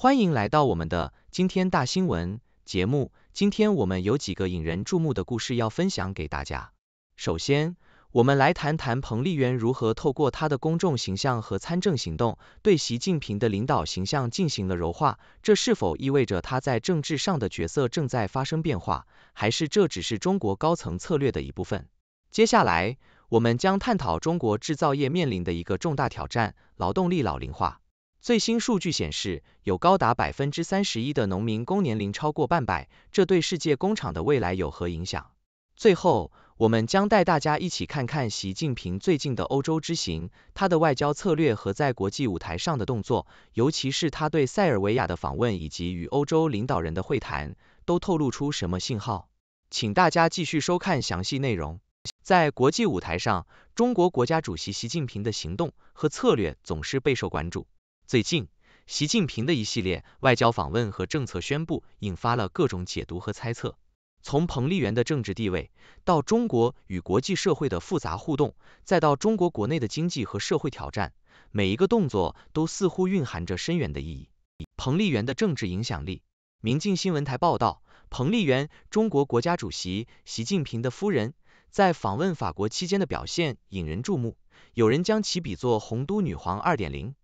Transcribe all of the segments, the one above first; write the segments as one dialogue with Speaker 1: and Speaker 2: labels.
Speaker 1: 欢迎来到我们的今天大新闻节目。今天我们有几个引人注目的故事要分享给大家。首先，我们来谈谈彭丽媛如何透过她的公众形象和参政行动，对习近平的领导形象进行了柔化。这是否意味着他在政治上的角色正在发生变化，还是这只是中国高层策略的一部分？接下来，我们将探讨中国制造业面临的一个重大挑战——劳动力老龄化。最新数据显示，有高达百分之三十一的农民工年龄超过半百，这对世界工厂的未来有何影响？最后，我们将带大家一起看看习近平最近的欧洲之行，他的外交策略和在国际舞台上的动作，尤其是他对塞尔维亚的访问以及与欧洲领导人的会谈，都透露出什么信号？请大家继续收看详细内容。在国际舞台上，中国国家主席习近平的行动和策略总是备受关注。最近，习近平的一系列外交访问和政策宣布引发了各种解读和猜测。从彭丽媛的政治地位，到中国与国际社会的复杂互动，再到中国国内的经济和社会挑战，每一个动作都似乎蕴含着深远的意义。彭丽媛的政治影响力，民进新闻台报道，彭丽媛，中国国家主席习近平的夫人，在访问法国期间的表现引人注目，有人将其比作“红都女皇”二点零。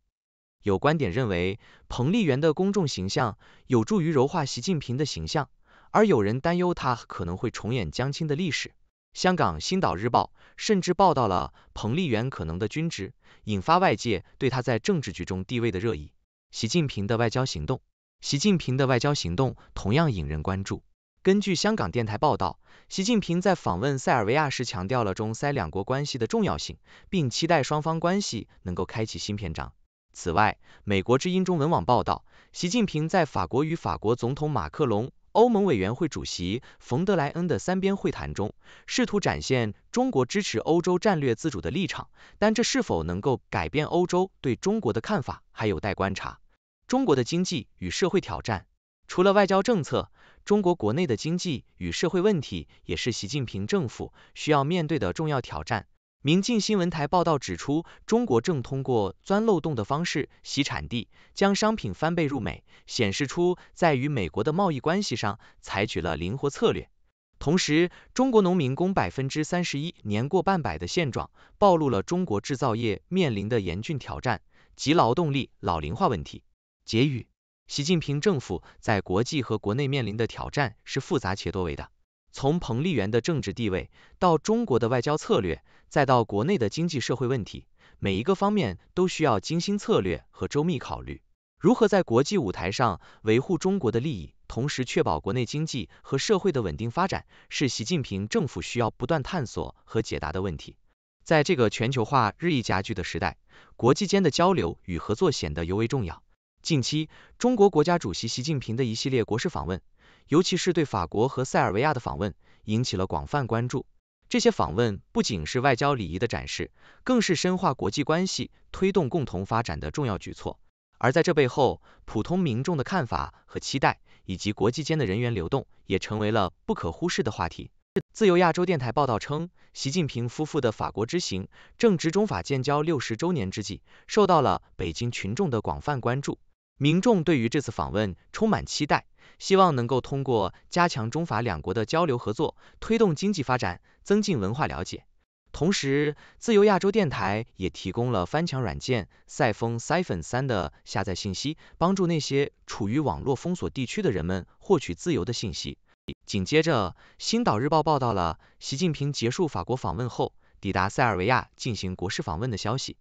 Speaker 1: 有观点认为，彭丽媛的公众形象有助于柔化习近平的形象，而有人担忧他可能会重演江青的历史。香港《星岛日报》甚至报道了彭丽媛可能的军职，引发外界对他在政治局中地位的热议。习近平的外交行动，习近平的外交行动同样引人关注。根据香港电台报道，习近平在访问塞尔维亚时强调了中塞两国关系的重要性，并期待双方关系能够开启新篇章。此外，美国之音中文网报道，习近平在法国与法国总统马克龙、欧盟委员会主席冯德莱恩的三边会谈中，试图展现中国支持欧洲战略自主的立场，但这是否能够改变欧洲对中国的看法，还有待观察。中国的经济与社会挑战，除了外交政策，中国国内的经济与社会问题也是习近平政府需要面对的重要挑战。明镜新闻台报道指出，中国正通过钻漏洞的方式洗产地，将商品翻倍入美，显示出在与美国的贸易关系上采取了灵活策略。同时，中国农民工百分之三十一年过半百的现状，暴露了中国制造业面临的严峻挑战及劳动力老龄化问题。结语：习近平政府在国际和国内面临的挑战是复杂且多维的。从彭丽媛的政治地位，到中国的外交策略，再到国内的经济社会问题，每一个方面都需要精心策略和周密考虑。如何在国际舞台上维护中国的利益，同时确保国内经济和社会的稳定发展，是习近平政府需要不断探索和解答的问题。在这个全球化日益加剧的时代，国际间的交流与合作显得尤为重要。近期，中国国家主席习近平的一系列国事访问。尤其是对法国和塞尔维亚的访问引起了广泛关注。这些访问不仅是外交礼仪的展示，更是深化国际关系、推动共同发展的重要举措。而在这背后，普通民众的看法和期待，以及国际间的人员流动，也成为了不可忽视的话题。自由亚洲电台报道称，习近平夫妇的法国之行正值中法建交六十周年之际，受到了北京群众的广泛关注。民众对于这次访问充满期待，希望能够通过加强中法两国的交流合作，推动经济发展，增进文化了解。同时，自由亚洲电台也提供了翻墙软件赛风 （Siphon） 三的下载信息，帮助那些处于网络封锁地区的人们获取自由的信息。紧接着，新岛日报报道了习近平结束法国访问后，抵达塞尔维亚进行国事访问的消息。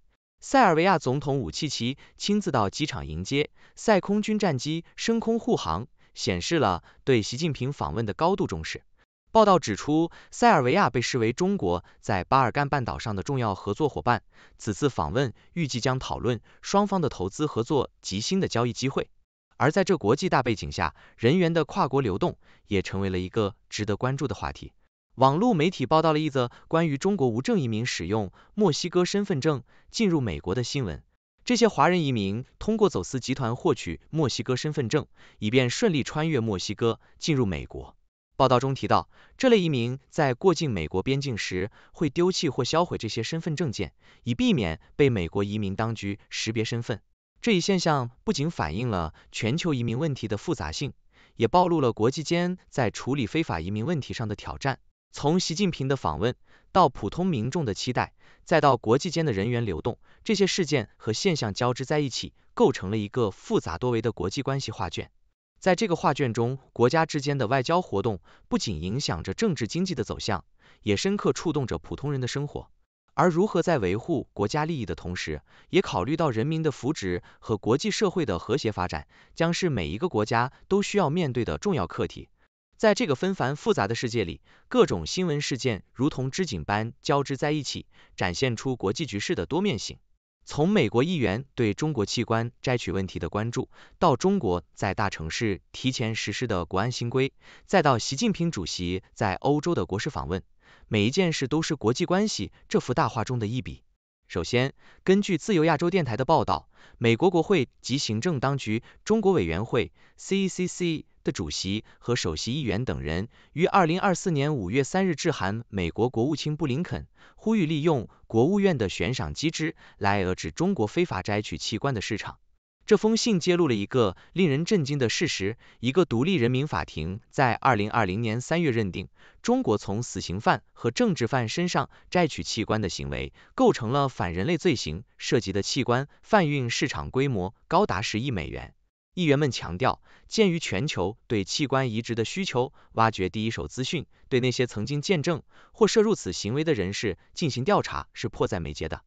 Speaker 1: 塞尔维亚总统武契奇亲自到机场迎接，塞空军战机升空护航，显示了对习近平访问的高度重视。报道指出，塞尔维亚被视为中国在巴尔干半岛上的重要合作伙伴。此次访问预计将讨论双方的投资合作及新的交易机会。而在这国际大背景下，人员的跨国流动也成为了一个值得关注的话题。网络媒体报道了一则关于中国无证移民使用墨西哥身份证进入美国的新闻。这些华人移民通过走私集团获取墨西哥身份证，以便顺利穿越墨西哥进入美国。报道中提到，这类移民在过境美国边境时，会丢弃或销毁这些身份证件，以避免被美国移民当局识别身份。这一现象不仅反映了全球移民问题的复杂性，也暴露了国际间在处理非法移民问题上的挑战。从习近平的访问到普通民众的期待，再到国际间的人员流动，这些事件和现象交织在一起，构成了一个复杂多维的国际关系画卷。在这个画卷中，国家之间的外交活动不仅影响着政治经济的走向，也深刻触动着普通人的生活。而如何在维护国家利益的同时，也考虑到人民的福祉和国际社会的和谐发展，将是每一个国家都需要面对的重要课题。在这个纷繁复杂的世界里，各种新闻事件如同织锦般交织在一起，展现出国际局势的多面性。从美国议员对中国器官摘取问题的关注，到中国在大城市提前实施的国安新规，再到习近平主席在欧洲的国事访问，每一件事都是国际关系这幅大画中的一笔。首先，根据自由亚洲电台的报道，美国国会及行政当局中国委员会 （CECC） 的主席和首席议员等人于二零二四年五月三日致函美国国务卿布林肯，呼吁利用国务院的悬赏机制来遏制中国非法摘取器官的市场。这封信揭露了一个令人震惊的事实：一个独立人民法庭在二零二零年三月认定，中国从死刑犯和政治犯身上摘取器官的行为构成了反人类罪行，涉及的器官贩运市场规模高达十亿美元。议员们强调，鉴于全球对器官移植的需求，挖掘第一手资讯，对那些曾经见证或涉入此行为的人士进行调查是迫在眉睫的。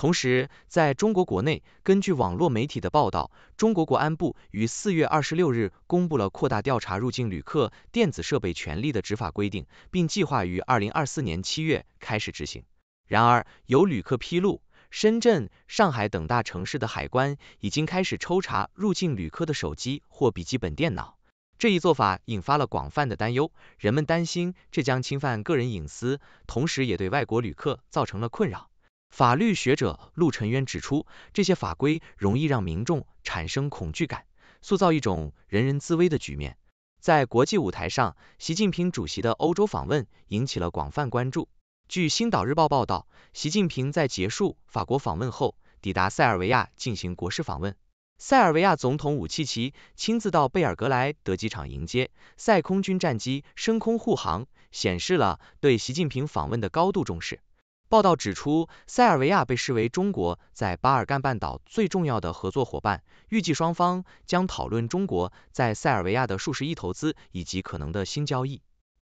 Speaker 1: 同时，在中国国内，根据网络媒体的报道，中国国安部于四月二十六日公布了扩大调查入境旅客电子设备权利的执法规定，并计划于二零二四年七月开始执行。然而，有旅客披露，深圳、上海等大城市的海关已经开始抽查入境旅客的手机或笔记本电脑，这一做法引发了广泛的担忧，人们担心这将侵犯个人隐私，同时也对外国旅客造成了困扰。法律学者陆晨渊指出，这些法规容易让民众产生恐惧感，塑造一种人人自危的局面。在国际舞台上，习近平主席的欧洲访问引起了广泛关注。据《星岛日报》报道，习近平在结束法国访问后，抵达塞尔维亚进行国事访问。塞尔维亚总统武契奇亲自到贝尔格莱德机场迎接，塞空军战机升空护航，显示了对习近平访问的高度重视。报道指出，塞尔维亚被视为中国在巴尔干半岛最重要的合作伙伴。预计双方将讨论中国在塞尔维亚的数十亿投资以及可能的新交易。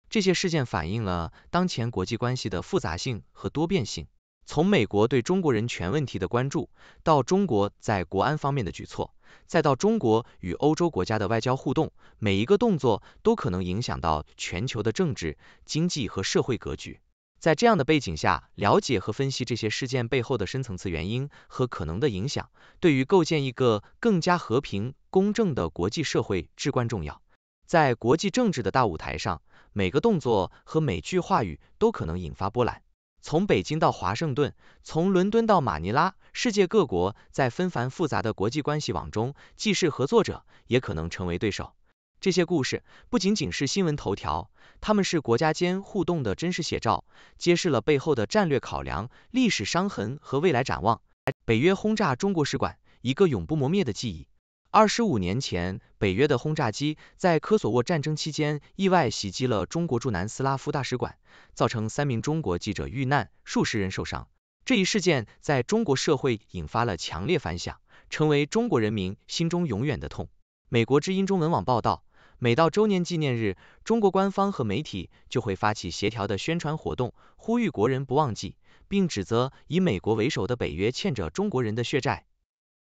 Speaker 1: 这些事件反映了当前国际关系的复杂性和多变性。从美国对中国人权问题的关注，到中国在国安方面的举措，再到中国与欧洲国家的外交互动，每一个动作都可能影响到全球的政治、经济和社会格局。在这样的背景下，了解和分析这些事件背后的深层次原因和可能的影响，对于构建一个更加和平、公正的国际社会至关重要。在国际政治的大舞台上，每个动作和每句话语都可能引发波澜。从北京到华盛顿，从伦敦到马尼拉，世界各国在纷繁复杂的国际关系网中，既是合作者，也可能成为对手。这些故事不仅仅是新闻头条，他们是国家间互动的真实写照，揭示了背后的战略考量、历史伤痕和未来展望。北约轰炸中国使馆，一个永不磨灭的记忆。二十五年前，北约的轰炸机在科索沃战争期间意外袭击了中国驻南斯拉夫大使馆，造成三名中国记者遇难、数十人受伤。这一事件在中国社会引发了强烈反响，成为中国人民心中永远的痛。美国之音中文网报道。每到周年纪念日，中国官方和媒体就会发起协调的宣传活动，呼吁国人不忘记，并指责以美国为首的北约欠着中国人的血债。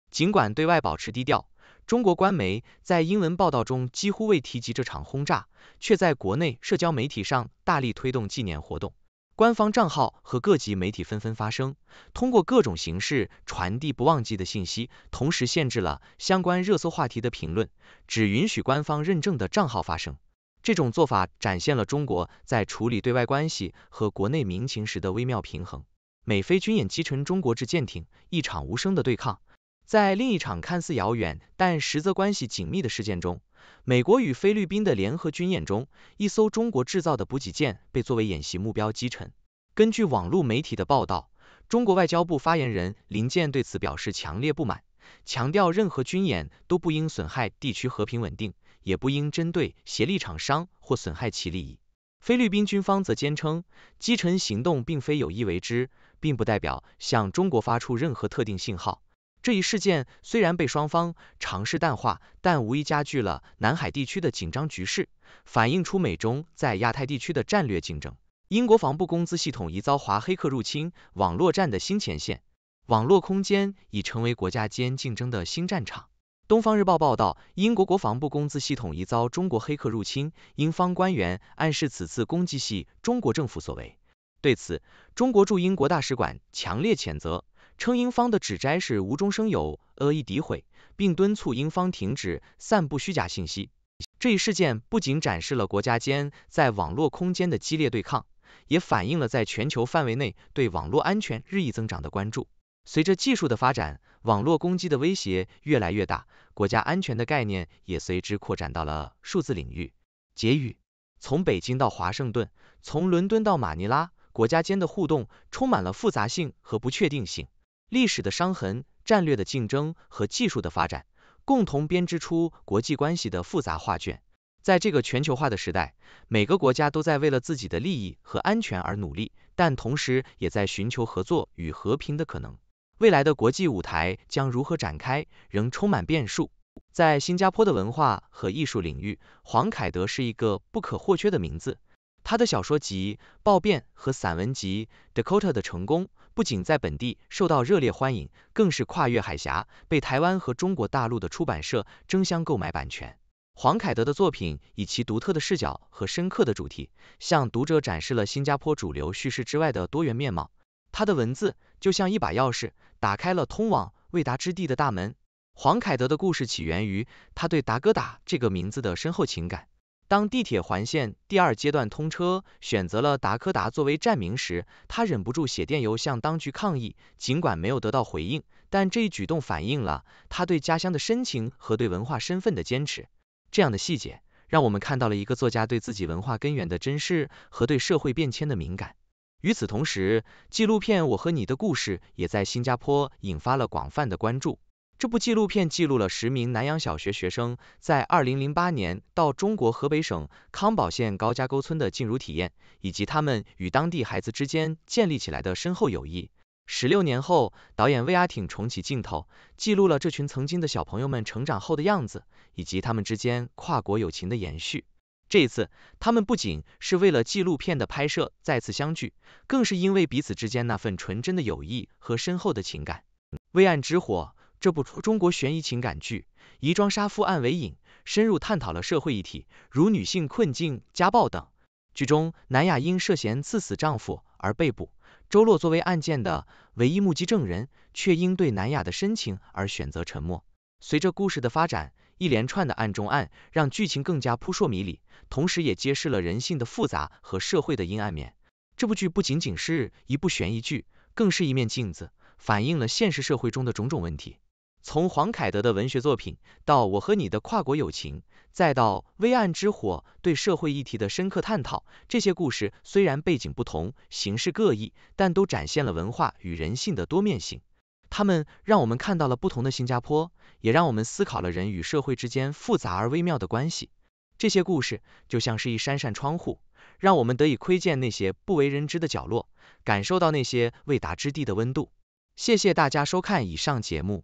Speaker 1: 尽管对外保持低调，中国官媒在英文报道中几乎未提及这场轰炸，却在国内社交媒体上大力推动纪念活动。官方账号和各级媒体纷纷发声，通过各种形式传递不忘记的信息，同时限制了相关热搜话题的评论，只允许官方认证的账号发声。这种做法展现了中国在处理对外关系和国内民情时的微妙平衡。美菲军演击沉中国制舰艇，一场无声的对抗。在另一场看似遥远但实则关系紧密的事件中，美国与菲律宾的联合军演中，一艘中国制造的补给舰被作为演习目标击沉。根据网络媒体的报道，中国外交部发言人林健对此表示强烈不满，强调任何军演都不应损害地区和平稳定，也不应针对协力厂商或损害其利益。菲律宾军方则坚称，击沉行动并非有意为之，并不代表向中国发出任何特定信号。这一事件虽然被双方尝试淡化，但无疑加剧了南海地区的紧张局势，反映出美中在亚太地区的战略竞争。英国防部工资系统疑遭华黑客入侵，网络战的新前线，网络空间已成为国家间竞争的新战场。东方日报报道，英国国防部工资系统疑遭中国黑客入侵，英方官员暗示此次攻击系中国政府所为。对此，中国驻英国大使馆强烈谴责。称英方的指摘是无中生有、恶意诋毁，并敦促英方停止散布虚假信息。这一事件不仅展示了国家间在网络空间的激烈对抗，也反映了在全球范围内对网络安全日益增长的关注。随着技术的发展，网络攻击的威胁越来越大，国家安全的概念也随之扩展到了数字领域。结语：从北京到华盛顿，从伦敦到马尼拉，国家间的互动充满了复杂性和不确定性。历史的伤痕、战略的竞争和技术的发展，共同编织出国际关系的复杂画卷。在这个全球化的时代，每个国家都在为了自己的利益和安全而努力，但同时也在寻求合作与和平的可能。未来的国际舞台将如何展开，仍充满变数。在新加坡的文化和艺术领域，黄凯德是一个不可或缺的名字。他的小说集《暴变》和散文集《Dakota》的成功，不仅在本地受到热烈欢迎，更是跨越海峡，被台湾和中国大陆的出版社争相购买版权。黄凯德的作品以其独特的视角和深刻的主题，向读者展示了新加坡主流叙事之外的多元面貌。他的文字就像一把钥匙，打开了通往未达之地的大门。黄凯德的故事起源于他对达哥达这个名字的深厚情感。当地铁环线第二阶段通车，选择了达科达作为站名时，他忍不住写电邮向当局抗议。尽管没有得到回应，但这一举动反映了他对家乡的深情和对文化身份的坚持。这样的细节让我们看到了一个作家对自己文化根源的珍视和对社会变迁的敏感。与此同时，纪录片《我和你的故事》也在新加坡引发了广泛的关注。这部纪录片记录了十名南阳小学学生在二零零八年到中国河北省康保县高家沟村的进入体验，以及他们与当地孩子之间建立起来的深厚友谊。十六年后，导演魏阿挺重启镜头，记录了这群曾经的小朋友们成长后的样子，以及他们之间跨国友情的延续。这一次，他们不仅是为了纪录片的拍摄再次相聚，更是因为彼此之间那份纯真的友谊和深厚的情感。微暗之火。这部中国悬疑情感剧《疑装杀夫案》为引，深入探讨了社会议题，如女性困境、家暴等。剧中，南雅因涉嫌刺死丈夫而被捕，周洛作为案件的唯一目击证人，却因对南雅的深情而选择沉默。随着故事的发展，一连串的案中案让剧情更加扑朔迷离，同时也揭示了人性的复杂和社会的阴暗面。这部剧不仅仅是一部悬疑剧，更是一面镜子，反映了现实社会中的种种问题。从黄凯德的文学作品到我和你的跨国友情，再到《微暗之火》对社会议题的深刻探讨，这些故事虽然背景不同，形式各异，但都展现了文化与人性的多面性。它们让我们看到了不同的新加坡，也让我们思考了人与社会之间复杂而微妙的关系。这些故事就像是一扇扇窗户，让我们得以窥见那些不为人知的角落，感受到那些未达之地的温度。谢谢大家收看以上节目。